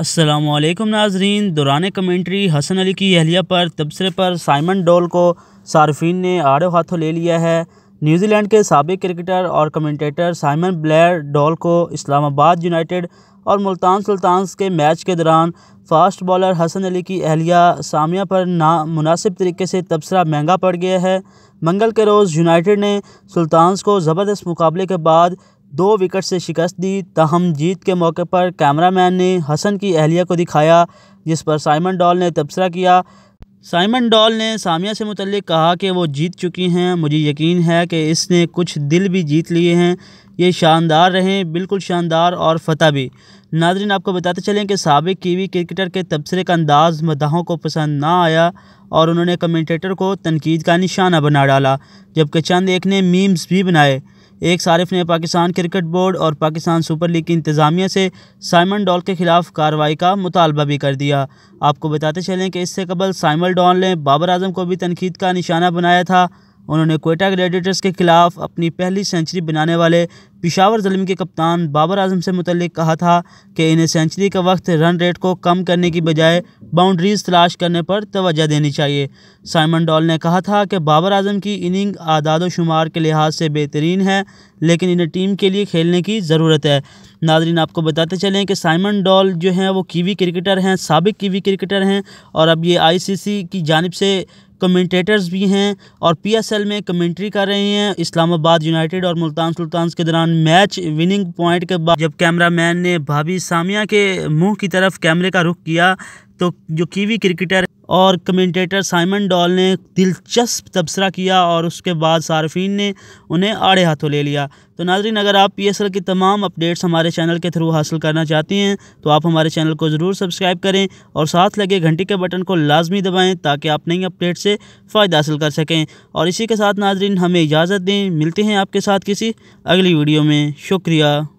असलकम नाजरीन दौरान कमेंट्री हसन अली की अहलिया पर तबसरे पर साइमन डोल को सार्फिन ने आड़े हाथों ले लिया है न्यूजीलैंड के सबक क्रिकेटर और कमेंटेटर साइमन ब्लेयर डोल को इस्लामाबाद यूनाइटेड और मुल्तान सुल्तान्स के मैच के दौरान फास्ट बॉलर हसन अली की अहलिया सामिया पर मुनासिब तरीके से तबसरा महंगा पड़ गया है मंगल के रोज़ यूनाइटेड ने सुल्तान्स को ज़बरदस्त मुकाबले के बाद दो विकेट से शिकस्त दी तहम जीत के मौके पर कैमरामैन ने हसन की अहलिया को दिखाया जिस पर साइमन डॉल ने तबसरा किया साइमन डॉल ने सामिया से मुतलक कहा कि वो जीत चुकी हैं मुझे यकीन है कि इसने कुछ दिल भी जीत लिए हैं ये शानदार रहें बिल्कुल शानदार और फतह भी नाजरीन आपको बताते चलें कि सबक कीवी क्रिकेटर के तबसरे का अंदाज मदाहों को पसंद ना आया और उन्होंने कमेंटेटर को तनकीद का निशाना बना डाला जबकि चंद एक ने मीम्स भी बनाए एक सारिफ ने पाकिस्तान क्रिकेट बोर्ड और पाकिस्तान सुपर लीग की इंतज़ामिया से साइमन डॉल के खिलाफ कार्रवाई का मुतालबा भी कर दिया आपको बताते चलें कि इससे कबल साइमन डॉल ने बाबर आजम को भी तनकीद का निशाना बनाया था उन्होंने कोयटा ग्रेडिटर्स के खिलाफ अपनी पहली सेंचुरी बनाने वाले पिशावर जलम के कप्तान बाबर आजम से मुतलिक कहा था कि इन्हें सेंचुरी का वक्त रन रेट को कम करने की बजाय बाउंड्रीज तलाश करने पर तोजह देनी चाहिए साइमन डॉल ने कहा था कि बाबर आजम की इनिंग आदाद शुमार के लिहाज से बेहतरीन है लेकिन इन्हें टीम के लिए खेलने की ज़रूरत है नाजरीन आपको बताते चलें कि साइमन डॉल जो हैं वो कीवी क्रिकेटर हैं सबक कीवी क्रिकेटर हैं और अब ये आईसीसी की जानब से कमेंटेटर्स भी हैं और पीएसएल में कमेंट्री कर रहे हैं इस्लामाबाद यूनाइटेड और मुल्तान सुल्तान के दौरान मैच विनिंग पॉइंट के बाद जब कैमरा मैन ने भाभी सामिया के मुंह की तरफ कैमरे का रुख किया तो जो कीवी क्रिकेटर और कमेंटेटर साइमन डॉल ने दिलचस्प तबसरा किया और उसके बाद सार्फिन ने उन्हें आड़े हाथों ले लिया तो नाजरीन अगर आप पी एस एल की तमाम अपडेट्स हमारे चैनल के थ्रू हासिल करना चाहती हैं तो आप हमारे चैनल को ज़रूर सब्सक्राइब करें और साथ लगे घंटी के बटन को लाजमी दबाएँ ताकि आप नई अपडेट से फ़ायदा हासिल कर सकें और इसी के साथ नाजरीन हमें इजाज़त दें मिलते हैं आपके साथ किसी अगली वीडियो में शुक्रिया